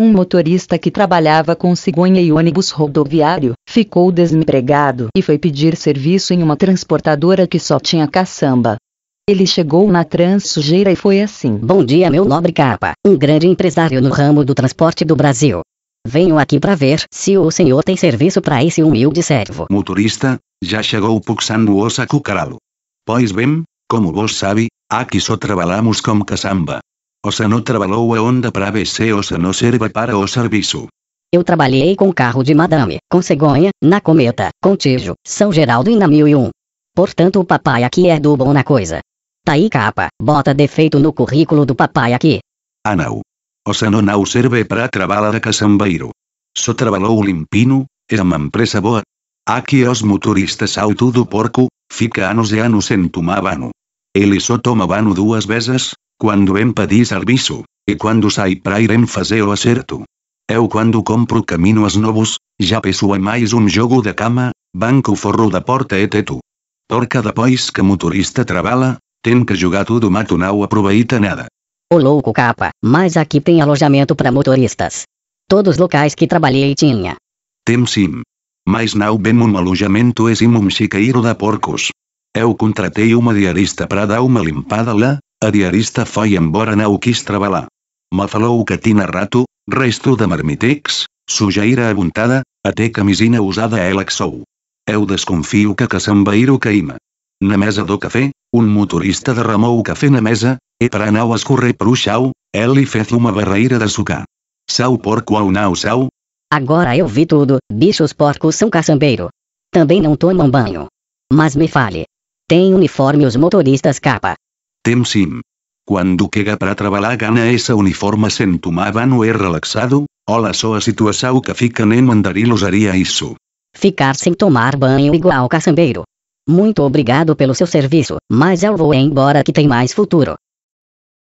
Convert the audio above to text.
Um motorista que trabalhava com cigonha e ônibus rodoviário ficou desempregado e foi pedir serviço em uma transportadora que só tinha caçamba. Ele chegou na trans sujeira e foi assim: Bom dia, meu nobre capa, um grande empresário no ramo do transporte do Brasil. Venho aqui para ver se o senhor tem serviço para esse humilde servo. Motorista, já chegou puxando o saco caralho. Pois bem, como vos sabe, aqui só trabalhamos com caçamba. Osa não trabalhou a onda para ABC, osa não serva para o serviço. Eu trabalhei com carro de madame, com cegonha, na cometa, com Tijo, São Geraldo e na um. Portanto o papai aqui é do bom na coisa. Taí tá capa, bota defeito no currículo do papai aqui. Ah não. Osa não não serve para trabalhar a caçambeiro. Só trabalhou limpino, é uma empresa boa. Aqui os motoristas são tudo porco, fica anos e anos sem tomar banho. Ele só toma banho duas vezes, quando em pedi serviço, e quando sai para em fazer o acerto. Eu quando compro caminhos novos, já peço em mais um jogo de cama, banco o forro da porta e teto. cada depois que motorista trabalha, tem que jogar tudo mato não aproveita nada. O louco capa, mas aqui tem alojamento para motoristas. Todos os locais que trabalhei tinha. Tem sim. Mas não bem um alojamento e sim um chiqueiro da porcos. Eu contratei uma diarista para dar uma limpada lá, a diarista foi embora na o quis trabalhar. Me falou que tinha rato, resto de marmitex, sujeira abuntada, até camisina usada ela que sou. Eu desconfio que caçambeir o caíma. Na mesa do café, um motorista derramou o café na mesa, e para não escorrer para o chão, ele fez uma barreira de açúcar. São porco ou não são? Agora eu vi tudo, bichos porcos são caçambeiro. Também não tomam banho. Mas me fale. Tem uniforme os motoristas capa. Tem sim. Quando quega para trabalhar gana essa uniforme sem tomar banho é relaxado? Olha só a situação que fica nem mandarilo usaria isso. Ficar sem tomar banho igual caçambeiro. Muito obrigado pelo seu serviço, mas eu vou embora que tem mais futuro.